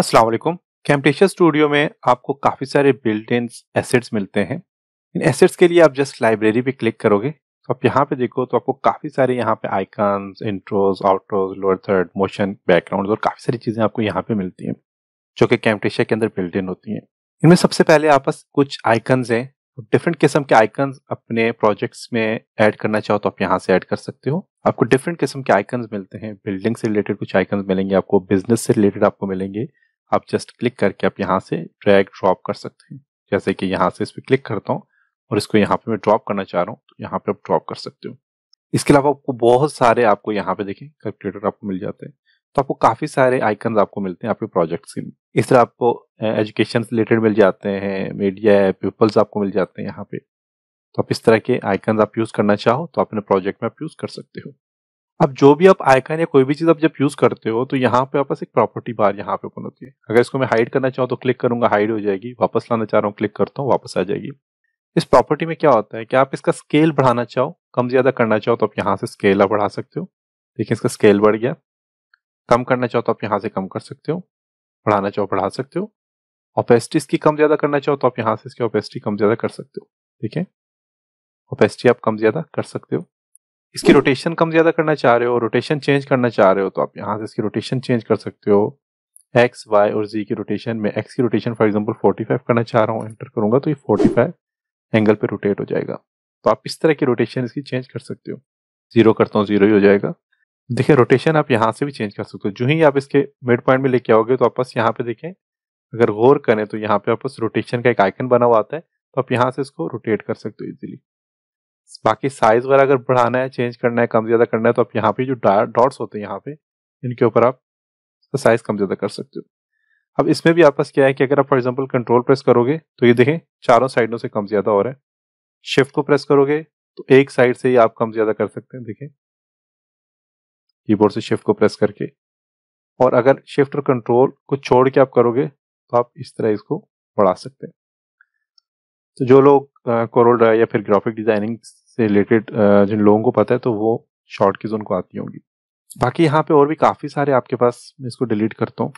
अस्सलाम वालेकुम स्टूडियो में आपको काफ़ी सारे बिल्ट इन एसेट्स मिलते हैं इन एसेट्स के लिए आप जस्ट लाइब्रेरी पे क्लिक करोगे तो आप यहाँ पे देखो तो आपको काफ़ी सारे यहाँ पे icons intros outros lower third motion background और काफ़ी सारी चीज़ें आपको यहाँ पे मिलती हैं जो कि कैम्पटेशन के अंदर बिल्ट इन होती हैं इनमें सबसे पहले आपस कुछ आइकन्स हैं डिफरेंट तो किस्म के आइकन्स अपने प्रोजेक्ट्स में ऐड करना चाहो तो आप यहाँ से ऐड कर सकते हो आपको डिफरेंट किस्म के आइकन्स मिलते हैं बिल्डिंग से रिलेटेड कुछ आइकन्स मिलेंगे आपको बिजनेस से रिलेटेड आपको मिलेंगे आप जस्ट क्लिक करके आप यहाँ से ड्रैग ड्रॉप कर सकते हैं जैसे कि यहाँ से इस पर क्लिक करता हूँ और इसको यहाँ पे मैं ड्रॉप करना चाह रहा हूँ तो यहाँ पे आप ड्रॉप कर सकते हो इसके अलावा आपको बहुत सारे आपको यहाँ पे देखें कैलकुलेटर आपको मिल जाते हैं तो आपको काफ़ी सारे आइकन आपको मिलते हैं आपके प्रोजेक्ट्स के इस तरह आपको एजुकेशन रिलेटेड मिल जाते हैं मीडिया पीपल्स आपको मिल जाते हैं यहाँ पे तो आप इस तरह के आइकन आप यूज़ करना चाहो तो आप अपने प्रोजेक्ट में आप यूज़ कर सकते हो अब जो भी आप आइकन या कोई भी चीज आप जब यूज करते हो तो यहाँ पे आपस एक प्रॉपर्टी बार यहाँ पे ओपन होती है अगर इसको मैं हाइड करना चाहूँ तो क्लिक करूंगा हाइड हो जाएगी वापस लाना चाह रहा हूँ क्लिक करता हूँ वापस आ जाएगी इस प्रॉपर्टी में क्या होता है कि आप इसका स्केल बढ़ाना चाहो कम ज्यादा करना चाहो तो आप यहाँ से स्केल आप बढ़ा सकते हो देखिए इसका स्केल बढ़ गया कम करना चाहो तो आप यहाँ से कम कर सकते हो बढ़ाना चाहो बढ़ा सकते हो ओपेसिटी इसकी कम ज्यादा करना चाहो तो आप यहाँ से इसकी ओपेसिटी कम ज्यादा कर सकते हो ठीक है ओपेसिटी आप कम ज्यादा कर सकते हो इसकी रोटेशन कम ज्यादा करना चाह रहे हो रोटेशन चेंज करना चाह रहे हो तो आप यहाँ से इसकी रोटेशन चेंज कर सकते हो एक्स वाई और जी की रोटेशन में एक्स की rotation for example forty five करना चाह रहा हूँ एंटर करूंगा तो ये फोर्टी फाइव एंगल पे रोटेट हो जाएगा तो आप इस तरह की रोटेशन इसकी चेंज कर सकते हो जीरो करता हूँ जीरो ही हो जाएगा देखिए रोटेशन आप यहाँ से भी चेंज कर सकते हो जो ही आप इसके मिड पॉइंट में लेके आओगे तो आप बस यहाँ पे देखें अगर गौर करें तो यहाँ पे आपस रोटेशन का एक आइकन बना हुआ आता है तो आप यहाँ से इसको रोटेट कर सकते हो इजीली बाकी साइज वगैरह अगर बढ़ाना है चेंज करना है कम ज़्यादा करना है तो आप यहाँ पे जो डॉट्स होते हैं यहाँ पे इनके ऊपर आप साइज कम ज़्यादा कर सकते हो अब इसमें भी आपके पास क्या है कि अगर आप फॉर एग्जाम्पल कंट्रोल प्रेस करोगे तो ये देखें चारों साइडों से कम ज़्यादा हो रहा है शिफ्ट को प्रेस करोगे तो एक साइड से ही आप कम ज़्यादा कर सकते हैं देखें कीबोर्ड से शिफ्ट को प्रेस करके और अगर शिफ्ट और कंट्रोल को छोड़ के आप करोगे तो आप इस तरह इसको बढ़ा सकते हैं तो जो लोग कोरोल या फिर ग्राफिक डिजाइनिंग से रिलेटेड जिन लोगों को पता है तो वो शॉर्ट जोन उनको आती होंगी बाकी यहाँ पे और भी काफ़ी सारे आपके पास मैं इसको डिलीट करता हूँ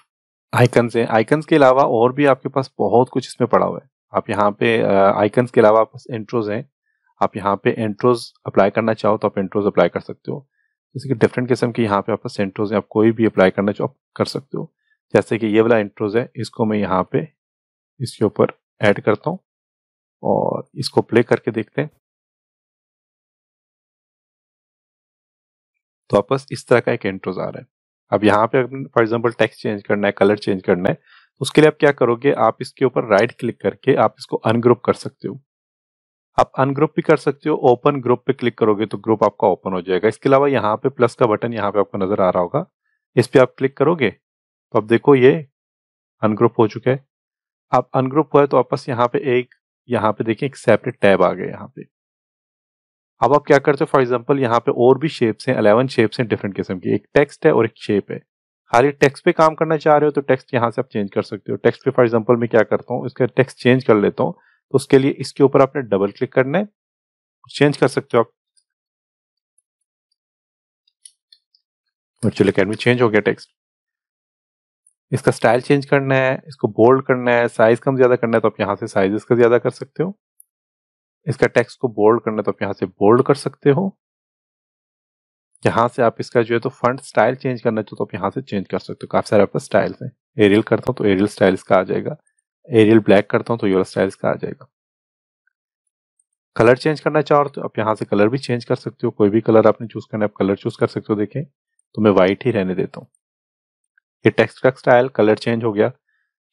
आइकन्स हैं आइकन्स के अलावा और भी आपके पास बहुत कुछ इसमें पड़ा हुआ है आप यहाँ पे आइकन्स के अलावा आपके पास इंट्रोज हैं आप यहाँ पे एंट्रोज अप्लाई करना चाहो तो आप इंट्रोज अप्लाई कर सकते हो जैसे कि डिफरेंट किस्म के यहाँ पे आपके पास एंट्रोज हैं आप कोई भी अप्लाई करना चाहो कर सकते हो जैसे कि ये वाला एंट्रोज है इसको मैं यहाँ पे इसके ऊपर ऐड करता हूँ और इसको प्ले करके देखते हैं तो आपके इस तरह का एक इंट्रोज आ रहा है अब यहाँ पे फॉर एग्जाम्पल टेक्स्ट चेंज करना है कलर चेंज करना है तो उसके लिए आप क्या करोगे आप इसके ऊपर राइट क्लिक करके आप इसको अनग्रुप कर सकते हो आप अनग्रुप भी कर सकते हो ओपन ग्रुप पे क्लिक करोगे तो ग्रुप आपका ओपन हो जाएगा इसके अलावा यहाँ पे प्लस का बटन यहाँ पे आपको नजर आ रहा होगा इस पर आप क्लिक करोगे तो आप देखो ये अनग्रुप हो चुका है आप अनग्रुप हुआ है तो आपस यहाँ पे एक यहाँ पे देखिए एक सेपरेट टैब आ गया यहाँ पे अब आप क्या करते हो फॉर एग्जाम्पल यहाँ पे और भी शेप्स हैं अलेवन शेप्स हैं डिफरेंट किस्म की एक टेक्स्ट है और एक शेप है खाली टेक्स्ट पे काम करना चाह रहे हो तो टेक्स्ट यहाँ से आप चेंज कर सकते हो टेक्स्ट पे फॉर एग्जाम्पल मैं क्या करता हूँ इसका टेक्स्ट चेंज कर लेता हूँ तो उसके लिए इसके ऊपर आपने डबल क्लिक करना है चेंज कर सकते हो आप वर्चुअल अकेडमी चेंज हो गया टेक्स्ट इसका स्टाइल चेंज करना है इसको बोल्ड करना है साइज कम ज्यादा करना है तो आप यहाँ से साइजेस का ज्यादा कर सकते हो इसका टेक्स्ट को बोल्ड करना तो आप यहाँ से बोल्ड कर सकते हो यहाँ से आप इसका जो है तो फंड स्टाइल चेंज करना चाहो तो आप यहाँ से चेंज कर सकते हो काफी सारे आपका स्टाइल्स हैं एरियल करता हूँ तो एरियल स्टाइल्स का आ जाएगा एरियल ब्लैक करता हूँ तो योर स्टाइल्स का आ जाएगा कलर चेंज करना चाहो तो आप यहाँ से कलर भी चेंज कर सकते हो कोई भी कलर आपने चूज करना है आप कलर चूज कर सकते हो देखें तो मैं व्हाइट ही रहने देता हूँ ये टेक्स्ट का स्टाइल कलर चेंज हो गया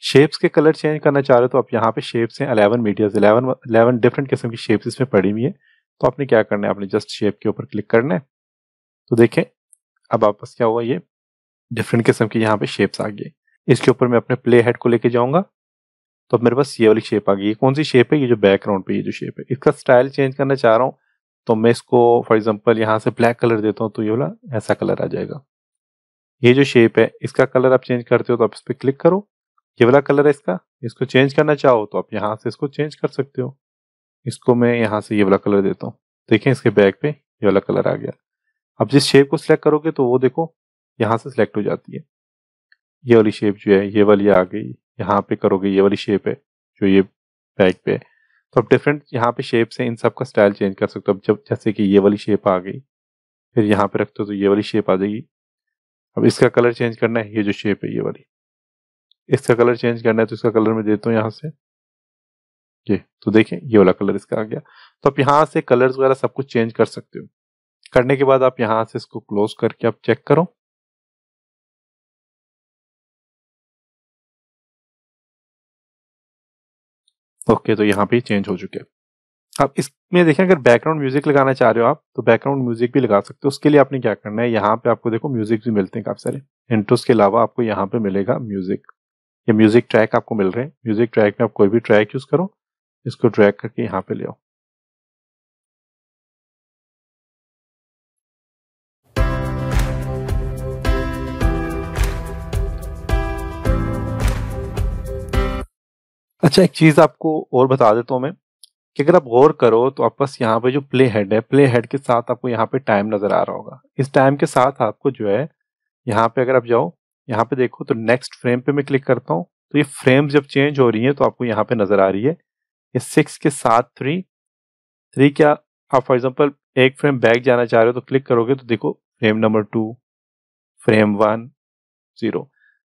शेप्स के कलर चेंज करना चाह रहे हो तो आप यहाँ पे शेप्स हैं अलेवन मीडियस अलेवन अलेवन डिफरेंट किस्म की शेप्स इसमें पड़ी हुई है तो आपने क्या करना है आपने जस्ट शेप के ऊपर क्लिक करना है तो देखें अब आपस क्या हुआ ये डिफरेंट किस्म की यहाँ पे शेप्स आ गए इसके ऊपर मैं अपने प्ले हेड को लेके जाऊंगा तो अब मेरे पास ये वाली शेप आ गई कौन सी शेप है ये जो बैकग्राउंड पे ये जो शेप है इसका स्टाइल चेंज करना चाह रहा हूँ तो मैं इसको फॉर एग्जाम्पल यहाँ से ब्लैक कलर देता हूँ तो ये वाला ऐसा कलर आ जाएगा ये जो शेप है इसका कलर आप चेंज करते हो तो आप इस पर क्लिक करो ये वाला कलर है इसका इसको चेंज करना चाहो तो आप यहाँ से इसको चेंज कर सकते हो इसको मैं यहाँ से ये वाला कलर देता हूँ देखें इसके बैक पे ये वाला कलर आ गया अब जिस शेप को सिलेक्ट करोगे तो वो देखो यहाँ से सिलेक्ट हो जाती है ये वाली शेप जो है ये वाली आ गई यहाँ पे करोगे ये वाली शेप है जो ये बैक पे है तो आप डिफरेंट यहाँ पे शेप हैं इन सब का स्टाइल चेंज कर सकते हो अब जब जैसे कि ये वाली शेप आ गई फिर यहाँ पे रखते हो तो ये वाली शेप आ जाएगी अब इसका कलर चेंज करना है ये जो शेप है ये वाली इसका कलर चेंज करना है तो इसका कलर मैं देता हूँ यहाँ से ये तो देखें ये वाला कलर इसका आ गया तो आप यहाँ से कलर्स वगैरह सब कुछ चेंज कर सकते हो करने के बाद आप यहाँ से इसको क्लोज करके आप चेक करो ओके तो यहाँ पे चेंज हो चुके हैं अब इसमें देखें अगर बैकग्राउंड म्यूजिक लगाना चाह रहे हो आप तो बैकग्राउंड म्यूजिक भी लगा सकते हो उसके लिए आपने क्या करना है यहाँ पे आपको देखो म्यूजिक भी मिलते हैं काफी सारे इंट्रोस के अलावा आपको यहाँ पे मिलेगा म्यूजिक ये म्यूजिक ट्रैक आपको मिल रहे हैं म्यूजिक ट्रैक में आप कोई भी ट्रैक यूज करो इसको ड्रैग करके यहाँ पे ले आओ अच्छा एक चीज आपको और बता देता हूं मैं कि अगर आप गौर करो तो आप बस यहाँ पे जो प्ले हेड है प्ले हेड के साथ आपको यहाँ पे टाइम नजर आ रहा होगा इस टाइम के साथ आपको जो है यहाँ पे अगर आप जाओ यहाँ पे देखो तो नेक्स्ट फ्रेम पे मैं क्लिक करता हूँ तो ये फ्रेम्स जब चेंज हो रही है तो आपको यहाँ पे नजर आ रही है ये सिक्स के साथ थ्री थ्री क्या आप फॉर एग्जाम्पल एक फ्रेम बैक जाना चाह रहे हो तो क्लिक करोगे तो देखो frame number two frame one zero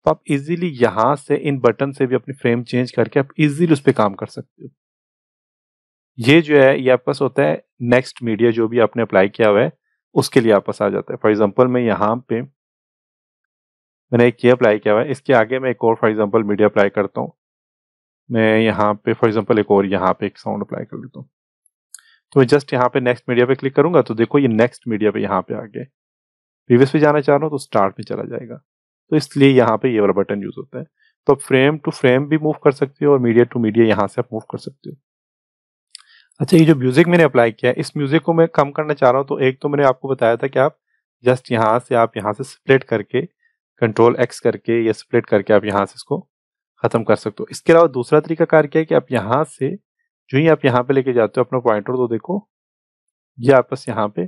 तो आप इजीली यहां से इन बटन से भी अपनी फ्रेम चेंज करके आप इजीली उस पर काम कर सकते हो ये जो है ये आपस होता है नेक्स्ट मीडिया जो भी आपने अप्लाई किया हुआ है उसके लिए आपस आ जाता है फॉर एग्जाम्पल मैं यहाँ पे मैंने एक ये अप्लाई किया हुआ है इसके आगे मैं एक और फॉर एग्जांपल मीडिया अप्लाई करता हूँ मैं यहाँ पे फॉर एग्जांपल एक और यहाँ पे एक साउंड अप्लाई कर लेता हूँ तो मैं जस्ट यहाँ पे नेक्स्ट मीडिया पे क्लिक करूंगा तो देखो ये नेक्स्ट मीडिया पे यहाँ पे आ प्रीवियस पे जाना चाह रहा हूँ तो स्टार्ट पे चला जाएगा तो इसलिए यहाँ पे ये वाला बटन यूज होता है तो फ्रेम टू फ्रेम भी मूव कर सकते हो और मीडिया टू मीडिया यहाँ से आप मूव कर सकते हो अच्छा ये जो म्यूजिक मैंने अप्लाई किया इस म्यूजिक को मैं कम करना चाह रहा हूँ तो एक तो मैंने आपको बताया था कि आप जस्ट यहाँ से आप यहाँ से स्प्लिट करके कंट्रोल एक्स करके या स्प्लिट करके आप यहाँ से इसको ख़त्म कर सकते हो इसके अलावा दूसरा तरीका कार्य क्या है कि आप यहाँ से जो ही आप यहाँ पे लेके जाते हो अपना पॉइंटर तो देखो ये आपस यहाँ पे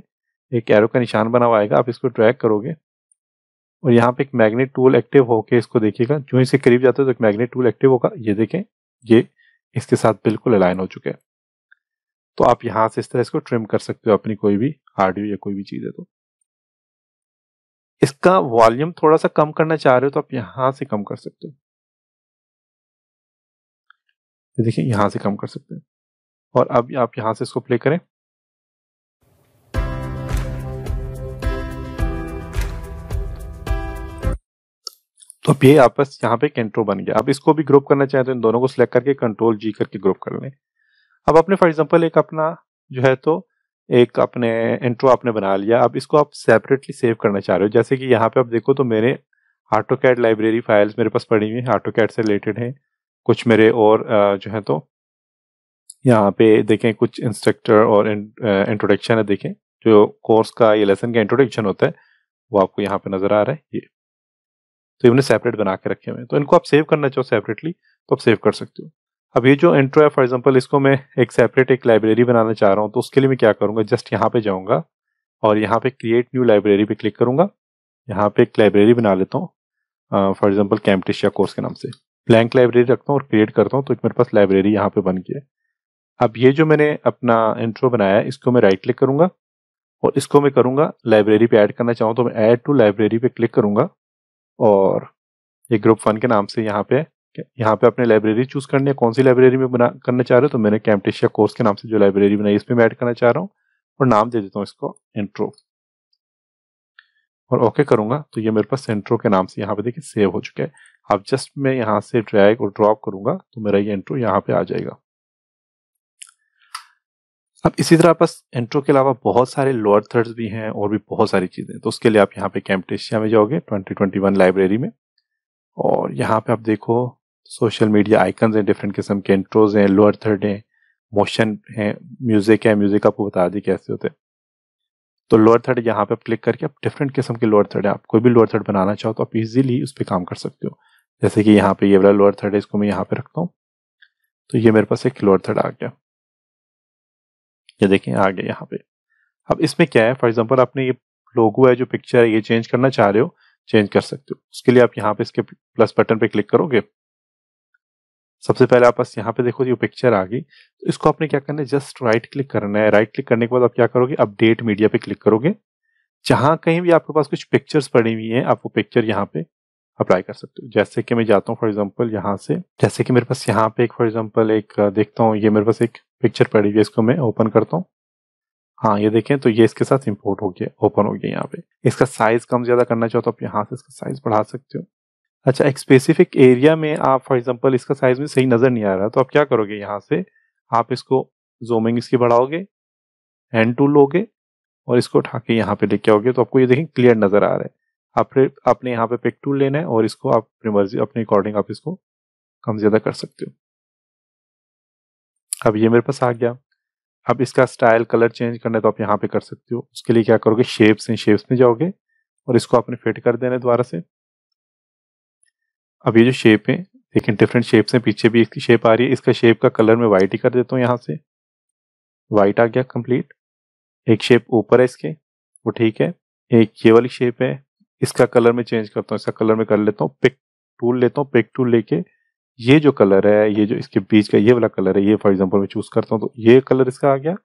एक एरो का निशान बना हुआ आएगा आप इसको ट्रैक करोगे और यहाँ पे एक मैग्नेट टूल एक्टिव होके इसको देखिएगा जो इसके करीब जाते हो तो एक मैग्नेट टूल एक्टिव होगा ये देखें ये इसके साथ बिल्कुल अलाइन हो चुके हैं तो आप यहाँ से इस तरह इसको ट्रिम कर सकते हो अपनी कोई भी हार्डवेयर या कोई भी चीज़ है तो इसका वॉल्यूम थोड़ा सा कम करना चाह रहे हो तो आप यहां से कम कर सकते हो देखिए यहां से कम कर सकते हो और अब आप यहां से इसको प्ले करें तो अब ये आपस यहाँ पे कंट्रो बन गया अब इसको भी ग्रुप करना चाहते हैं इन दोनों को सिलेक्ट करके कंट्रोल जी करके ग्रुप कर लें अब आपने फॉर एग्जाम्पल एक अपना जो है तो एक अपने इंट्रो आपने बना लिया अब इसको आप सेपरेटली सेव करना चाह रहे हो जैसे कि यहाँ पे आप देखो तो मेरे हाटो कैट लाइब्रेरी फाइल्स मेरे पास पड़ी हुई हैं हाटो कैट से रिलेटेड हैं कुछ मेरे और जो है तो यहाँ पे देखें कुछ इंस्ट्रक्टर और इंट्रोडक्शन है देखें जो कोर्स का ये लेसन का इंट्रोडक्शन होता है वो आपको यहाँ पे नज़र आ रहा है ये तो इन्होंने सेपरेट बना के रखे हुए हैं तो इनको आप सेव करना चाहो सेपरेटली तो आप सेव कर सकते हो अब ये जो इंट्रो है फॉर एग्जाम्पल इसको मैं एक सेपरेट एक लाइब्रेरी बनाना चाह रहा हूँ तो उसके लिए मैं क्या करूँगा जस्ट यहाँ पे जाऊँगा और यहाँ पे क्रिएट न्यू लाइब्रेरी पे क्लिक करूँगा यहाँ पे एक लाइब्रेरी बना लेता हूँ फॉर एग्जाम्पल कैम्पटिशिया कोर्स के नाम से ब्लैंक लाइब्रेरी रखता हूँ और क्रिएट करता हूँ तो मेरे पास लाइब्रेरी यहाँ पर बन गई है अब ये जो मैंने अपना इंट्रो बनाया है इसको मैं राइट क्लिक करूँगा और इसको मैं करूँगा लाइब्रेरी पर ऐड करना चाहूँ तो मैं ऐड टू लाइब्रेरी पर क्लिक करूँगा और ये ग्रुप वन के नाम से यहाँ पर यहाँ पे अपने लाइब्रेरी चूज करनी है कौन सी लाइब्रेरी में बना करना चाह रहे हो तो मैंने कैम्पटेशिया कोर्स के नाम से जो लाइब्रेरी बनाई इसमें मैं ऐड करना चाह रहा हूँ और नाम दे देता हूँ इसको इंट्रो और ओके करूंगा तो ये मेरे पास इंट्रो के नाम से यहाँ पे देखिए सेव हो चुका है अब जस्ट मैं यहाँ से ड्रैग और ड्रॉप करूंगा तो मेरा ये इंट्रो यहाँ पे आ जाएगा अब इसी तरह पास इंट्रो के अलावा बहुत सारे लोअर थर्ड्स भी हैं और भी बहुत सारी चीज़ें तो उसके लिए आप यहाँ पे कैम्पटेशिया में जाओगे ट्वेंटी लाइब्रेरी में और यहाँ पे आप देखो सोशल मीडिया आइकन्स हैं डिफरेंट किस्म के इंट्रोज हैं लोअर थर्ड हैं मोशन है म्यूजिक है म्यूजिक आपको बता दी कैसे होते हैं तो लोअर थर्ड यहाँ पे आप क्लिक करके आप डिफरेंट किस्म के लोअर थर्ड है आप कोई भी लोअर थर्ड बनाना चाहो तो आप इजीली उस पर काम कर सकते हो जैसे कि यहाँ पे ये वाला लोअर थर्ड है इसको मैं यहाँ पे रखता हूँ तो ये मेरे पास एक लोअर थर्ड आ गया ये देखें आ गया यहाँ पे अब इसमें क्या है फॉर एग्जाम्पल आपने ये लोगो है जो पिक्चर है ये चेंज करना चाह रहे हो चेंज कर सकते हो उसके लिए आप यहाँ पे इसके प्लस बटन पे क्लिक करोगे सबसे पहले आप बस यहाँ पे देखो ये पिक्चर आ गई तो इसको आपने क्या करना है जस्ट राइट क्लिक करना है राइट क्लिक करने के बाद आप क्या करोगे अपडेट मीडिया पे क्लिक करोगे जहां कहीं भी आपके पास कुछ पिक्चर्स पड़ी हुई हैं आप वो पिक्चर यहाँ पे अप्लाई कर सकते हो जैसे कि मैं जाता हूँ फॉर एग्जाम्पल यहाँ से जैसे कि मेरे पास यहाँ पे एक फॉर एग्जाम्पल एक देखता हूँ ये मेरे पास एक पिक्चर पड़ी हुई है इसको मैं ओपन करता हूँ हाँ ये देखें तो ये इसके साथ इम्पोर्ट हो गया ओपन हो गया यहाँ पे इसका साइज कम ज्यादा करना चाहो तो आप यहाँ से इसका साइज बढ़ा सकते हो अच्छा एक स्पेसिफिक एरिया में आप फॉर एग्जांपल इसका साइज में सही नज़र नहीं आ रहा तो आप क्या करोगे यहाँ से आप इसको जोमिंग इसकी बढ़ाओगे हैंड टूल लोगे और इसको उठा के यहाँ पे लेके आओगे तो आपको ये देखें क्लियर नज़र आ रहा है आप फिर आपने यहाँ पे पिक टूल लेना है और इसको आप अपनी मर्जी अपने अकॉर्डिंग आप इसको कम ज़्यादा कर सकते हो अब ये मेरे पास आ गया अब इसका स्टाइल कलर चेंज करना है तो आप यहाँ पे कर सकते हो उसके लिए क्या करोगे शेप्स हैं शेप्स में जाओगे और इसको आपने फिट कर देना है दोबारा से अब ये जो शेप है लेकिन डिफरेंट शेप्स हैं पीछे भी इसकी शेप आ रही है इसका शेप का कलर मैं वाइट ही कर देता हूँ यहाँ से वाइट आ गया कंप्लीट एक शेप ऊपर है इसके वो ठीक है एक ये वाली शेप है इसका कलर मैं चेंज करता हूँ इसका कलर मैं कर लेता हूँ पिक टूल लेता हूँ पिक टूल लेके ये जो कलर है ये जो इसके बीच का ये वाला कलर है ये फॉर एग्जाम्पल मैं चूज करता हूँ तो ये कलर इसका आ गया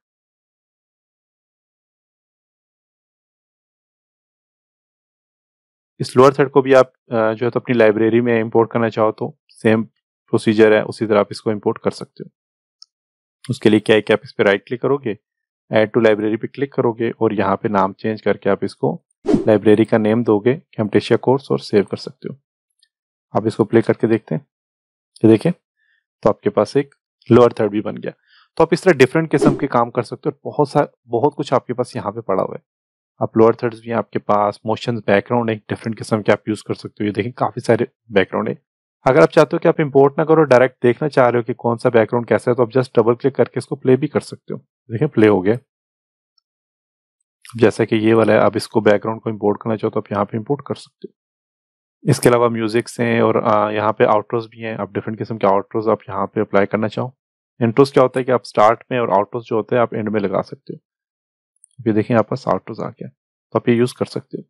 इस लोअर थर्ड को भी आप जो है तो अपनी लाइब्रेरी में इंपोर्ट करना चाहो तो सेम प्रोसीजर है उसी तरह आप इसको इंपोर्ट कर सकते हो उसके लिए क्या है कि आप इस पर राइट क्लिक करोगे ऐड टू लाइब्रेरी पे क्लिक करोगे और यहाँ पे नाम चेंज करके आप इसको लाइब्रेरी का नेम दोगे कैम्पटेशिया कोर्स और सेव कर सकते हो आप इसको प्ले करके देखते हैं ये देखें तो आपके पास एक लोअर थर्ड भी बन गया तो आप इस तरह डिफरेंट किस्म के काम कर सकते हो बहुत सारा बहुत कुछ आपके पास यहाँ पे पड़ा हुआ है आप लोअर थर्ड्स भी हैं आपके पास मोशन बैकग्राउंड एक डिफरेंट किस्म के आप यूज़ कर सकते हो ये देखें काफ़ी सारे बैकग्राउंड है अगर आप चाहते हो कि आप इंपोर्ट ना करो डायरेक्ट देखना चाह रहे हो कि कौन सा बैकग्राउंड कैसा है तो आप जस्ट डबल क्लिक करके इसको प्ले भी कर सकते हो देखें प्ले हो गया जैसा कि ये वाला है आप इसको बैकग्राउंड को इम्पोर्ट करना चाहो तो आप यहाँ पे इम्पोर्ट कर सकते हो इसके अलावा म्यूजिक्स हैं और यहाँ पे आउटरोज भी हैं आप डिफरेंट किस्म के आउटरोज आप यहाँ पे अप्लाई करना चाहो इंट्रोस क्या होता है कि आप स्टार्ट में और आउटरोज जो होते हैं आप एंड में लगा सकते हो ये देखिए पर सार्टोज आ गया तो आप ये यूज कर सकते हो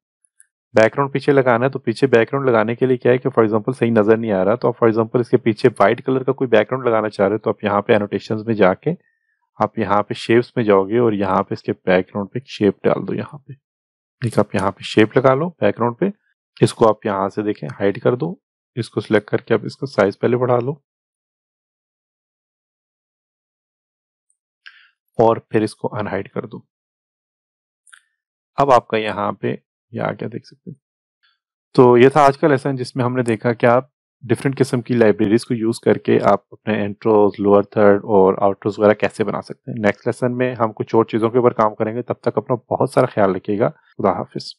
बैकग्राउंड पीछे लगाना है तो पीछे बैकग्राउंड लगाने के लिए क्या है कि फॉर एग्जांपल सही नजर नहीं आ रहा तो आप फॉर एग्जांपल इसके पीछे व्हाइट कलर का कोई बैकग्राउंड लगाना चाह रहे हो तो आप यहाँ पे एनोटेशन में जाके आप यहाँ पे शेप्स में जाओगे और यहाँ पे इसके बैकग्राउंड पे शेप डाल दो यहाँ पे ठीक आप यहाँ पे शेप लगा लो बैकग्राउंड पे इसको आप यहाँ से देखें हाइड कर दो इसको सिलेक्ट करके आप इसका साइज पहले बढ़ा लो और फिर इसको अनहाइड कर दो अब आपका यहाँ पे ये आ गया देख सकते हैं तो ये था आज का लेसन जिसमें हमने देखा कि आप डिफरेंट किस्म की लाइब्रेरीज को यूज़ करके आप अपने एंट्रोज लोअर थर्ड और आउटरोज वगैरह कैसे बना सकते हैं नेक्स्ट लेसन में हम कुछ और चीज़ों के ऊपर काम करेंगे तब तक अपना बहुत सारा ख्याल रखिएगा खुदा हाफिज़